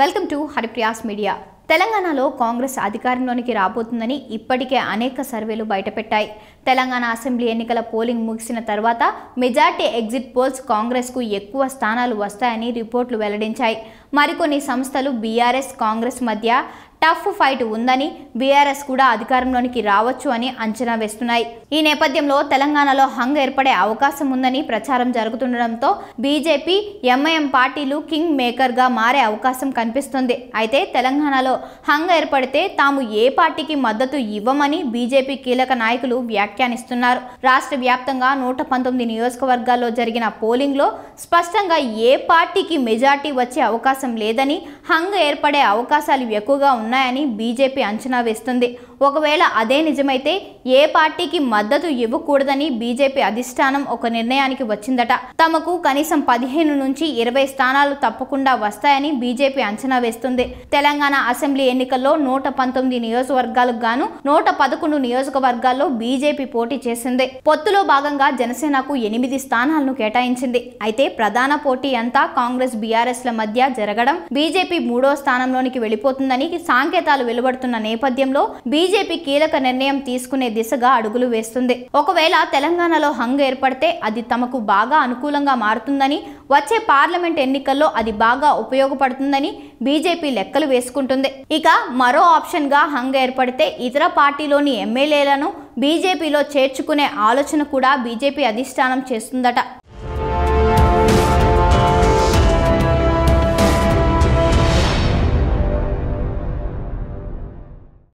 welcome to Haripriya's media తెలంగాణలో కాంగ్రెస్ అధికారంలోనికి రాబోతుందని ఇప్పటికే అనేక సర్వేలు బయటపెట్టాయి తెలంగాణ అసెంబ్లీ ఎన్నికల పోలింగ్ ముగిసిన తర్వాత మెజార్టీ ఎగ్జిట్ పోల్స్ కాంగ్రెస్కు ఎక్కువ స్థానాలు వస్తాయని రిపోర్ట్లు వెల్లడించాయి మరికొన్ని సంస్థలు బీఆర్ఎస్ కాంగ్రెస్ మధ్య టఫ్ ఫైట్ ఉందని బీఆర్ఎస్ కూడా అధికారంలోనికి రావచ్చు అని అంచనా వేస్తున్నాయి ఈ నేపథ్యంలో తెలంగాణలో హంగ్ ఏర్పడే అవకాశం ఉందని ప్రచారం జరుగుతుండటంతో బీజేపీ ఎంఐఎం పార్టీలు కింగ్ మేకర్గా మారే అవకాశం కనిపిస్తుంది అయితే తెలంగాణలో హంగ ఏర్పడితే తాము ఏ పార్టీకి మద్దతు ఇవ్వమని బీజేపీ కీలక నాయకులు వ్యాఖ్యానిస్తున్నారు రాష్ట్ర వ్యాప్తంగా నూట పంతొమ్మిది నియోజకవర్గాల్లో జరిగిన పోలింగ్లో స్పష్టంగా ఏ పార్టీకి మెజార్టీ వచ్చే అవకాశం లేదని హంగ్ ఏర్పడే అవకాశాలు ఎక్కువగా ఉన్నాయని బీజేపీ అంచనా వేస్తుంది ఒకవేళ అదే నిజమైతే ఏ పార్టీకి మద్దతు ఇవ్వకూడదని బీజేపీ అధిష్టానం ఒక నిర్ణయానికి వచ్చిందట తమకు కనీసం పదిహేను నుంచి ఇరవై స్థానాలు తప్పకుండా వస్తాయని బీజేపీ అంచనా వేస్తుంది తెలంగాణ అసెంబ్లీ ఎన్నికల్లో నూట పంతొమ్మిది నియోజకవర్గాలకు గాను నూట పదకొండు నియోజకవర్గాల్లో బీజేపీ పోటీ చేసింది పొత్తులో భాగంగా జనసేనకు ఎనిమిది స్థానాలను కేటాయించింది అయితే ప్రధాన పోటీ అంతా కాంగ్రెస్ బీఆర్ఎస్ల మధ్య జరగడం బీజేపీ మూడో స్థానంలోనికి వెళ్ళిపోతుందని సాంకేతాలు వెలువడుతున్న నేపథ్యంలో బీజేపీ బీజేపీ కీలక నిర్ణయం తీసుకునే దిశగా అడుగులు వేస్తుంది ఒకవేళ తెలంగాణలో హంగ్ ఏర్పడితే అది తమకు బాగా అనుకూలంగా మారుతుందని వచ్చే పార్లమెంట్ ఎన్నికల్లో అది బాగా ఉపయోగపడుతుందని బీజేపీ లెక్కలు వేసుకుంటుంది ఇక మరో ఆప్షన్గా హంగ్ ఏర్పడితే ఇతర పార్టీలోని ఎమ్మెల్యేలను బీజేపీలో చేర్చుకునే ఆలోచన కూడా బీజేపీ అధిష్టానం చేస్తుందట